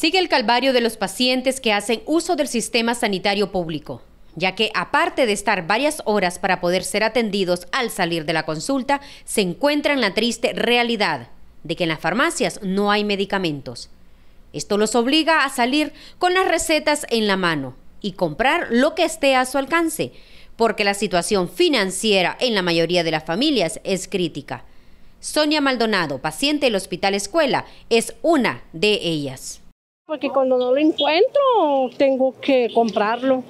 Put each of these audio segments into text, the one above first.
Sigue el calvario de los pacientes que hacen uso del sistema sanitario público, ya que aparte de estar varias horas para poder ser atendidos al salir de la consulta, se encuentran la triste realidad de que en las farmacias no hay medicamentos. Esto los obliga a salir con las recetas en la mano y comprar lo que esté a su alcance, porque la situación financiera en la mayoría de las familias es crítica. Sonia Maldonado, paciente del Hospital Escuela, es una de ellas. Porque cuando no lo encuentro, tengo que comprarlo.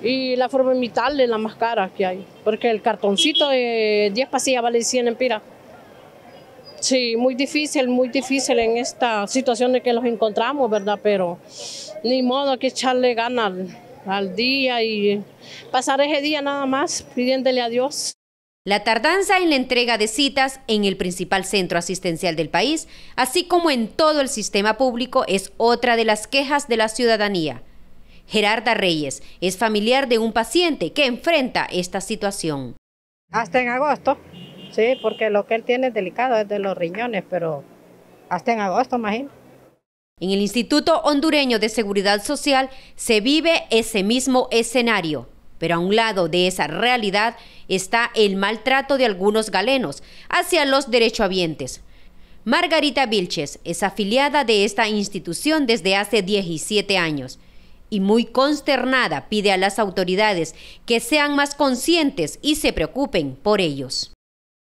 Y la forma de la más cara que hay. Porque el cartoncito de 10 pasillas vale 100 empiras. Sí, muy difícil, muy difícil en esta situación de que los encontramos, ¿verdad? Pero ni modo que echarle ganas al, al día y pasar ese día nada más pidiéndole a Dios. La tardanza en la entrega de citas en el principal centro asistencial del país, así como en todo el sistema público, es otra de las quejas de la ciudadanía. Gerarda Reyes es familiar de un paciente que enfrenta esta situación. Hasta en agosto, sí, porque lo que él tiene es delicado, es de los riñones, pero hasta en agosto, imagínate. En el Instituto Hondureño de Seguridad Social se vive ese mismo escenario. Pero a un lado de esa realidad está el maltrato de algunos galenos hacia los derechohabientes. Margarita Vilches es afiliada de esta institución desde hace 17 años y muy consternada pide a las autoridades que sean más conscientes y se preocupen por ellos.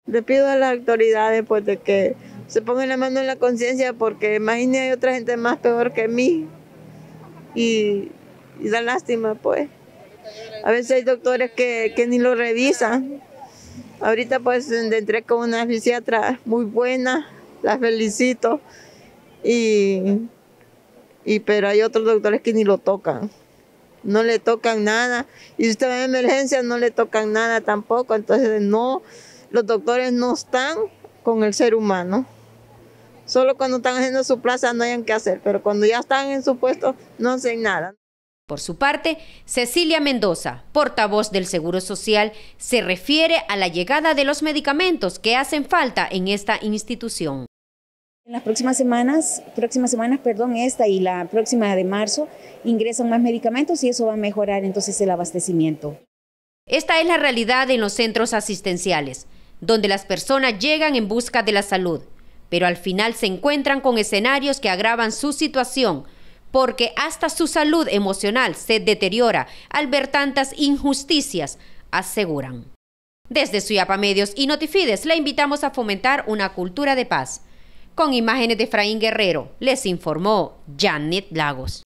Le pido a las autoridades pues que se pongan la mano en la conciencia porque imagínense hay otra gente más peor que mí y, y da lástima pues. A veces hay doctores que, ni lo revisan. Ahorita pues entré con una fisiatra muy buena, la felicito. Y, y, pero hay otros doctores que ni lo tocan. No le tocan nada. Y si usted va en emergencia, no le tocan nada tampoco. Entonces no, los doctores no están con el ser humano. Solo cuando están haciendo su plaza no hayan que hacer, pero cuando ya están en su puesto no hacen nada. Por su parte, Cecilia Mendoza, portavoz del Seguro Social, se refiere a la llegada de los medicamentos que hacen falta en esta institución. En las próximas semanas, próximas semanas, perdón, esta y la próxima de marzo, ingresan más medicamentos y eso va a mejorar entonces el abastecimiento. Esta es la realidad en los centros asistenciales, donde las personas llegan en busca de la salud, pero al final se encuentran con escenarios que agravan su situación porque hasta su salud emocional se deteriora al ver tantas injusticias, aseguran. Desde Suyapa Medios y Notifides le invitamos a fomentar una cultura de paz. Con imágenes de Efraín Guerrero, les informó Janet Lagos.